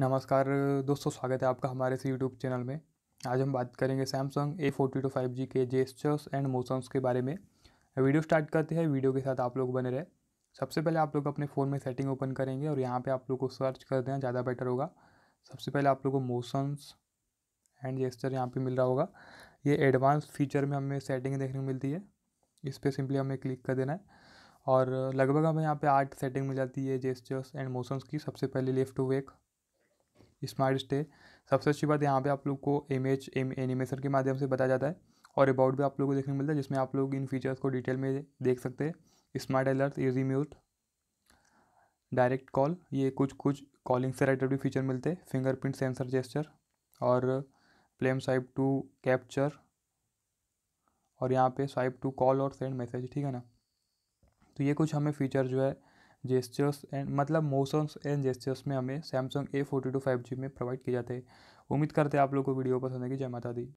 नमस्कार दोस्तों स्वागत है आपका हमारे इस यूट्यूब चैनल में आज हम बात करेंगे Samsung A forty two five G के जेस्चर्स एंड मोशंस के बारे में वीडियो स्टार्ट करते हैं वीडियो के साथ आप लोग बने रहे सबसे पहले आप लोग अपने फ़ोन में सेटिंग ओपन करेंगे और यहाँ पे आप लोग को सर्च कर देना ज़्यादा बेटर होगा सबसे पहले आप लोग को मोशंस एंड जेस्चर यहाँ पर मिल रहा होगा ये एडवांस फीचर में हमें सेटिंग देखने को मिलती है इस पर सिंपली हमें क्लिक कर देना है और लगभग हमें यहाँ पे आठ सेटिंग मिल जाती है जेस्चर्स एंड मोशंस की सबसे पहले left to wake smart stay सबसे अच्छी बात यहाँ पे आप लोग को इमेज एनिमेशन के माध्यम से बताया जाता है और अबाउट भी आप लोग को देखने को मिलता है जिसमें आप लोग इन फीचर्स को डिटेल में देख सकते हैं smart alert easy mute direct call ये कुछ कुछ कॉलिंग से रिलेटेड भी फीचर मिलते हैं फिंगरप्रिंट सेंसर जेस्चर और फ्लेम स्वाइप टू कैप्चर और यहाँ पे स्वाइप टू कॉल और सेंड मैसेज ठीक है ना तो ये कुछ हमें फीचर जो है जेस्चर्स एंड मतलब मोशंस एंड जेस्चर्स में हमें Samsung A forty two five G में प्रोवाइड किया जाता है उम्मीद करते हैं आप लोगों को वीडियो पसंद आएगी जय माता दी